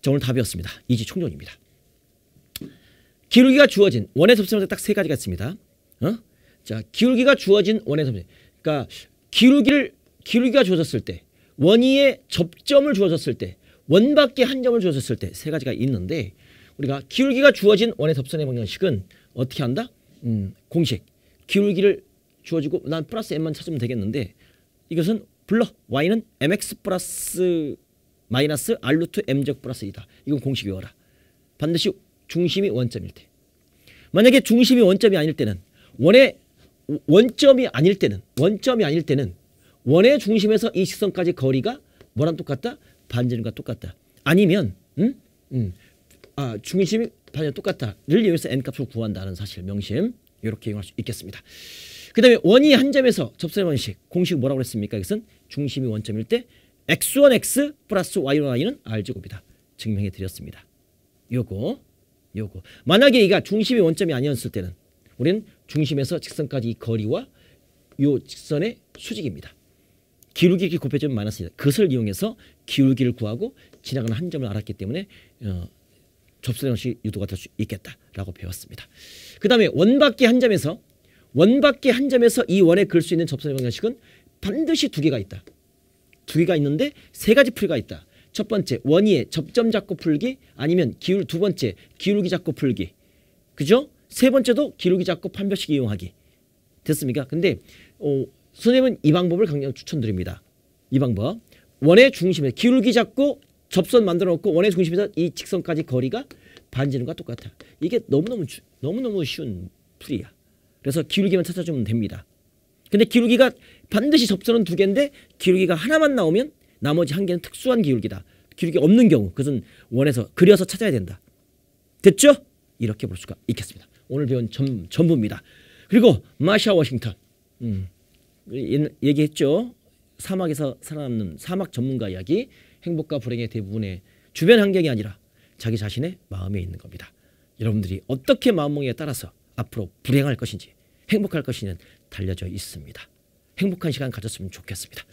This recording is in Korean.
자, 오늘 답이었습니다. 이지 총전입니다 기울기가 주어진 원의 섭씨면딱세 가지가 있습니다. 어? 자, 기울기가 주어진 원의 섭씨. 그러니까 기울기를 기울기가 주어졌을 때 원위의 접점을 주어졌을 때 원밖에 한 점을 주어졌을 때 세 가지가 있는데 우리가 기울기가 주어진 원의 접선의 방정식은 어떻게 한다? 음, 공식. 기울기를 주어지고 난 플러스 m만 찾으면 되겠는데 이것은 불러 y는 mx 플러스 마이너스 r 루트 m 적곱 플러스 2다. 이건 공식 외워라. 반드시 중심이 원점일 때. 만약에 중심이 원점이 아닐 때는 원의 원점이 아닐 때는 원점이 아닐 때는 원의 중심에서 이 직선까지 거리가 뭐랑 똑같다? 반지름과 똑같다. 아니면 음? 음. 아, 중심이 반전 똑같다를 이용해서 n값을 구한다는 사실 명심 이렇게 이용할 수 있겠습니다. 그 다음에 원이 한 점에서 접선의 원식 공식 뭐라고 그랬습니까? 이것은 중심이 원점일 때 x1x 플러스 y1y는 r제곱이다. 증명해 드렸습니다. 요거 요거 만약에 이가 중심이 원점이 아니었을 때는 우리는 중심에서 직선까지 이 거리와 요 직선의 수직입니다. 기울기 곱해주면 마이너스입다 그것을 이용해서 기울기를 구하고 지나가는 한 점을 알았기 때문에 어, 접선 형식 유도가 될 수 있겠다라고 배웠습니다. 그 다음에 원바퀴 한 점에서 원바퀴 한 점에서 이 원에 그을 수 있는 접선 방식은 반드시 두 개가 있다. 두 개가 있는데 세 가지 풀이가 있다. 첫 번째 원위에 접점 잡고 풀기 아니면 기울 두 번째 기울기 잡고 풀기 그죠? 세 번째도 기울기 잡고 판별식 이용하기 됐습니까? 근데 어, 선생님은 이 방법을 강력 추천드립니다. 이 방법 원의 중심에 기울기 잡고 접선 만들어 놓고 원의 중심에서 이 직선까지 거리가 반지름과 똑같아. 이게 너무너무 너무너무 쉬운 풀이야. 그래서 기울기만 찾아주면 됩니다. 근데 기울기가 반드시 접선은 두 개인데 기울기가 하나만 나오면 나머지 한 개는 특수한 기울기다. 기울기 없는 경우 그것은 원에서 그려서 찾아야 된다. 됐죠? 이렇게 볼 수가 있겠습니다. 오늘 배운 전, 전부입니다. 그리고 마샤 워싱턴 음, 얘기했죠. 사막에서 살아남는 사막 전문가 이야기 행복과 불행의 대부분의 주변 환경이 아니라 자기 자신의 마음에 있는 겁니다. 여러분들이 어떻게 마음먹에 따라서 앞으로 불행할 것인지 행복할 것이는 달려져 있습니다. 행복한 시간 가졌으면 좋겠습니다.